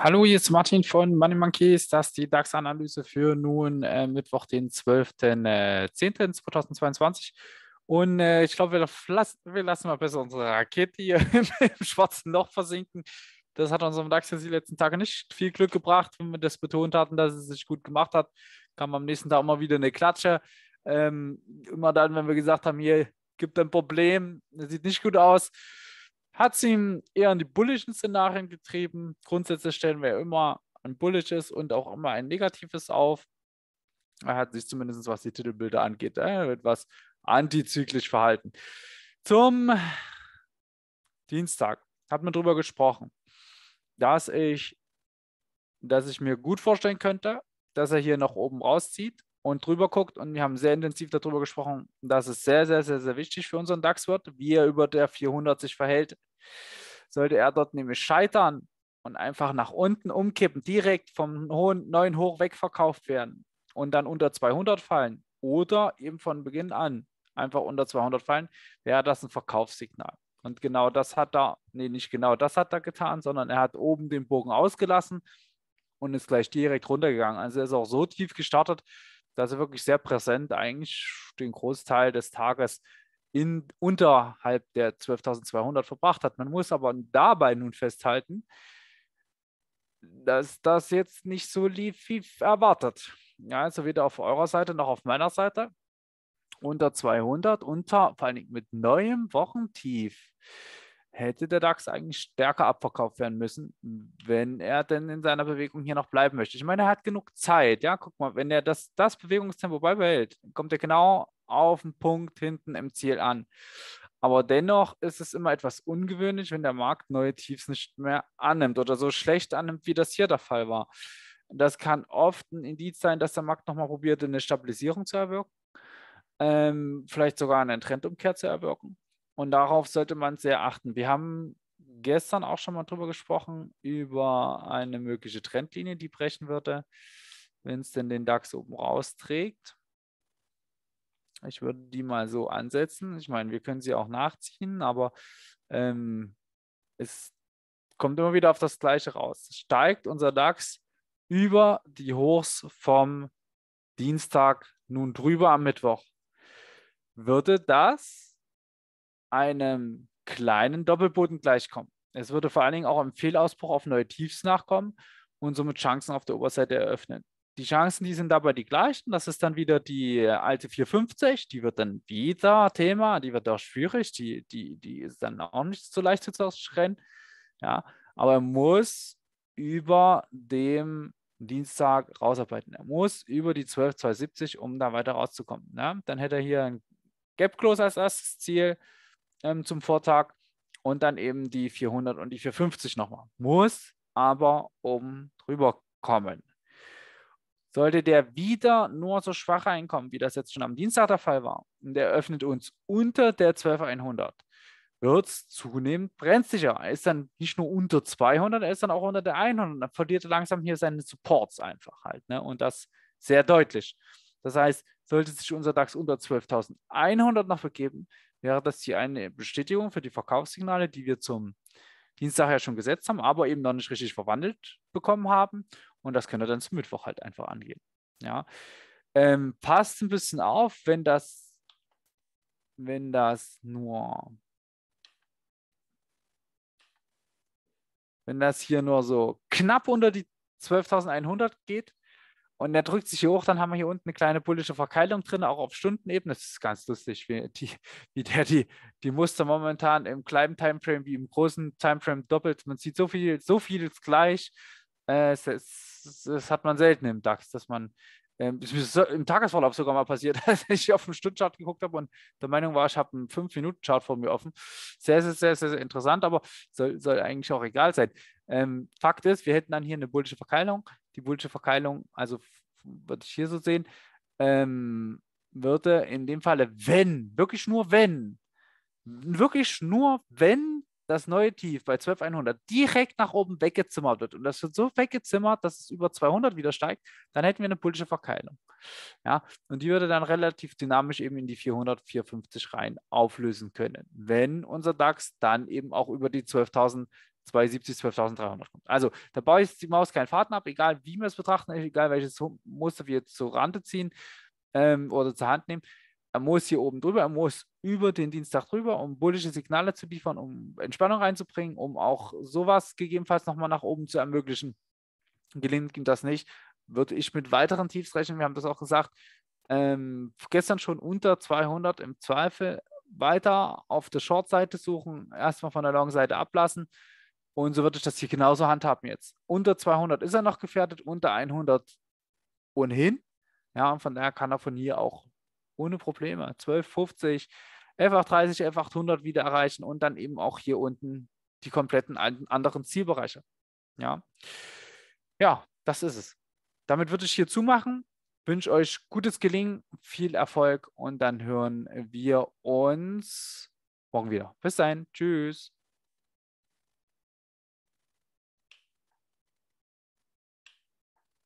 Hallo, hier ist Martin von Money Monkeys. Das ist die DAX-Analyse für nun äh, Mittwoch, den 12.10.2022. Äh, Und äh, ich glaube, wir, lassen, wir lassen mal besser unsere Rakete hier im schwarzen Loch versinken. Das hat unserem DAX jetzt die letzten Tage nicht viel Glück gebracht. Wenn wir das betont hatten, dass es sich gut gemacht hat, kam am nächsten Tag immer wieder eine Klatsche. Ähm, immer dann, wenn wir gesagt haben, hier gibt ein Problem, das sieht nicht gut aus hat es ihn eher in die bullischen Szenarien getrieben. Grundsätzlich stellen wir immer ein bullisches und auch immer ein negatives auf. Er hat sich zumindest, was die Titelbilder angeht, äh, etwas antizyklisch verhalten. Zum Dienstag hat man darüber gesprochen, dass ich, dass ich mir gut vorstellen könnte, dass er hier nach oben rauszieht und drüber guckt. Und wir haben sehr intensiv darüber gesprochen, dass es sehr, sehr, sehr, sehr wichtig für unseren DAX wird, wie er über der 400 sich verhält. Sollte er dort nämlich scheitern und einfach nach unten umkippen, direkt vom hohen neuen Hoch wegverkauft werden und dann unter 200 fallen oder eben von Beginn an einfach unter 200 fallen, wäre das ein Verkaufssignal. Und genau das hat er, nee, nicht genau das hat er getan, sondern er hat oben den Bogen ausgelassen und ist gleich direkt runtergegangen. Also er ist auch so tief gestartet, dass er wirklich sehr präsent eigentlich den Großteil des Tages in, unterhalb der 12.200 verbracht hat. Man muss aber dabei nun festhalten, dass das jetzt nicht so lief wie erwartet. Ja, also weder auf eurer Seite noch auf meiner Seite. Unter 200, unter, vor allen Dingen mit neuem Wochentief, hätte der DAX eigentlich stärker abverkauft werden müssen, wenn er denn in seiner Bewegung hier noch bleiben möchte. Ich meine, er hat genug Zeit. Ja, guck mal, wenn er das, das Bewegungstempo beibehält, kommt er genau auf den Punkt hinten im Ziel an. Aber dennoch ist es immer etwas ungewöhnlich, wenn der Markt neue Tiefs nicht mehr annimmt oder so schlecht annimmt, wie das hier der Fall war. Das kann oft ein Indiz sein, dass der Markt nochmal probiert, eine Stabilisierung zu erwirken, ähm, vielleicht sogar eine Trendumkehr zu erwirken. Und darauf sollte man sehr achten. Wir haben gestern auch schon mal drüber gesprochen, über eine mögliche Trendlinie, die brechen würde, wenn es denn den DAX oben rausträgt. Ich würde die mal so ansetzen. Ich meine, wir können sie auch nachziehen, aber ähm, es kommt immer wieder auf das Gleiche raus. Steigt unser DAX über die Hochs vom Dienstag nun drüber am Mittwoch, würde das einem kleinen Doppelboden gleichkommen. Es würde vor allen Dingen auch im Fehlausbruch auf neue Tiefs nachkommen und somit Chancen auf der Oberseite eröffnen. Die Chancen, die sind dabei die gleichen. Das ist dann wieder die alte 450, die wird dann wieder Thema, die wird auch schwierig, die, die, die ist dann auch nicht so leicht zu ausschrennen. Ja, aber er muss über dem Dienstag rausarbeiten. Er muss über die 12,270, um da weiter rauszukommen. Ne? Dann hätte er hier ein Gap Close als erstes Ziel ähm, zum Vortag und dann eben die 400 und die 450 nochmal. Muss aber oben drüber kommen. Sollte der wieder nur so schwach einkommen, wie das jetzt schon am Dienstag der Fall war, und der öffnet uns unter der 12100, wird es zunehmend brenzlicher. Er ist dann nicht nur unter 200, er ist dann auch unter der 100. Dann verliert er langsam hier seine Supports einfach halt. Ne? Und das sehr deutlich. Das heißt, sollte sich unser DAX unter 12.100 noch begeben, wäre das hier eine Bestätigung für die Verkaufssignale, die wir zum Dienstag ja schon gesetzt haben, aber eben noch nicht richtig verwandelt bekommen haben. Und das könnt ihr dann zum Mittwoch halt einfach angehen. Ja. Ähm, passt ein bisschen auf, wenn das, wenn das nur, wenn das hier nur so knapp unter die 12.100 geht und der drückt sich hier hoch, dann haben wir hier unten eine kleine bullische Verkeilung drin, auch auf Stundenebene. Das ist ganz lustig, wie, die, wie der die, die Muster momentan im kleinen Timeframe wie im großen Timeframe doppelt. Man sieht so viel, so vieles gleich. Äh, es ist das, hat man selten im DAX, dass man ähm, im Tagesverlauf sogar mal passiert, als ich auf den Stundenchart geguckt habe und der Meinung war, ich habe einen 5-Minuten-Chart vor mir offen. Sehr, sehr, sehr, sehr, sehr interessant, aber soll, soll, eigentlich auch egal sein. Ähm, Fakt ist, wir hätten dann hier eine bullische Verkeilung. Die bullische Verkeilung, also würde ich hier so sehen, ähm, würde in dem Falle, wenn, wirklich nur wenn, wirklich nur wenn das neue Tief bei 12,100 direkt nach oben weggezimmert wird und das wird so weggezimmert, dass es über 200 wieder steigt, dann hätten wir eine politische Verkeilung. Ja, und die würde dann relativ dynamisch eben in die 400, 450 rein auflösen können, wenn unser DAX dann eben auch über die 12.000 12.300 kommt. Also da baue ich die Maus keinen Faden ab, egal wie wir es betrachten, egal welches Muster wir jetzt zur Rande ziehen ähm, oder zur Hand nehmen. Er muss hier oben drüber, er muss über den Dienstag drüber, um bullische Signale zu liefern, um Entspannung reinzubringen, um auch sowas gegebenenfalls nochmal nach oben zu ermöglichen. Gelingt ihm das nicht, würde ich mit weiteren Tiefs rechnen. Wir haben das auch gesagt. Ähm, gestern schon unter 200 im Zweifel weiter auf der Short-Seite suchen, erstmal von der Long-Seite ablassen. Und so würde ich das hier genauso handhaben jetzt. Unter 200 ist er noch gefährdet, unter 100 ohnehin. Ja, und von daher kann er von hier auch ohne Probleme. 1250, 1130, 1100 wieder erreichen und dann eben auch hier unten die kompletten anderen Zielbereiche. Ja, ja das ist es. Damit würde ich hier zumachen. Wünsche euch gutes Gelingen, viel Erfolg und dann hören wir uns morgen wieder. Bis dahin. Tschüss.